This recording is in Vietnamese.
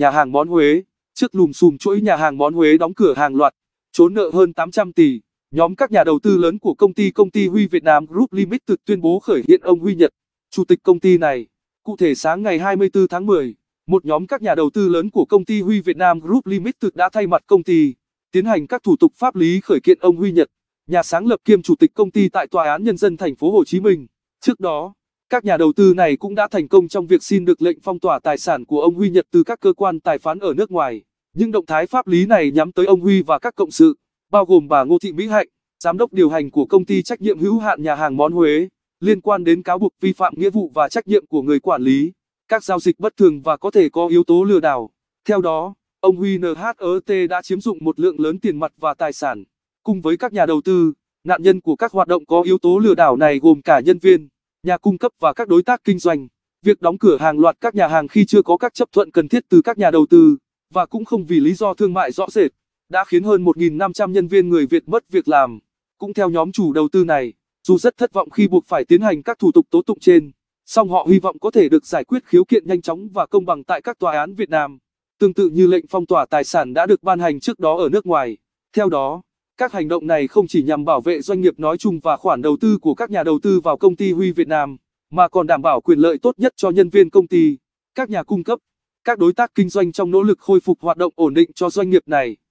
nhà hàng món Huế, trước lùm xùm chuỗi nhà hàng món Huế đóng cửa hàng loạt, trốn nợ hơn 800 tỷ, nhóm các nhà đầu tư lớn của công ty công ty Huy Việt Nam Group Limited tuyên bố khởi hiện ông Huy Nhật, chủ tịch công ty này. Cụ thể sáng ngày 24 tháng 10, một nhóm các nhà đầu tư lớn của công ty Huy Việt Nam Group Limited đã thay mặt công ty tiến hành các thủ tục pháp lý khởi kiện ông Huy Nhật, nhà sáng lập kiêm chủ tịch công ty tại tòa án nhân dân thành phố Hồ Chí Minh. Trước đó các nhà đầu tư này cũng đã thành công trong việc xin được lệnh phong tỏa tài sản của ông Huy Nhật từ các cơ quan tài phán ở nước ngoài. Những động thái pháp lý này nhắm tới ông Huy và các cộng sự, bao gồm bà Ngô Thị Mỹ Hạnh, giám đốc điều hành của công ty trách nhiệm hữu hạn nhà hàng món Huế, liên quan đến cáo buộc vi phạm nghĩa vụ và trách nhiệm của người quản lý, các giao dịch bất thường và có thể có yếu tố lừa đảo. Theo đó, ông Huy NHT e đã chiếm dụng một lượng lớn tiền mặt và tài sản. Cùng với các nhà đầu tư, nạn nhân của các hoạt động có yếu tố lừa đảo này gồm cả nhân viên nhà cung cấp và các đối tác kinh doanh. Việc đóng cửa hàng loạt các nhà hàng khi chưa có các chấp thuận cần thiết từ các nhà đầu tư và cũng không vì lý do thương mại rõ rệt đã khiến hơn 1.500 nhân viên người Việt mất việc làm. Cũng theo nhóm chủ đầu tư này, dù rất thất vọng khi buộc phải tiến hành các thủ tục tố tụng trên, song họ hy vọng có thể được giải quyết khiếu kiện nhanh chóng và công bằng tại các tòa án Việt Nam, tương tự như lệnh phong tỏa tài sản đã được ban hành trước đó ở nước ngoài. Theo đó, các hành động này không chỉ nhằm bảo vệ doanh nghiệp nói chung và khoản đầu tư của các nhà đầu tư vào công ty Huy Việt Nam, mà còn đảm bảo quyền lợi tốt nhất cho nhân viên công ty, các nhà cung cấp, các đối tác kinh doanh trong nỗ lực khôi phục hoạt động ổn định cho doanh nghiệp này.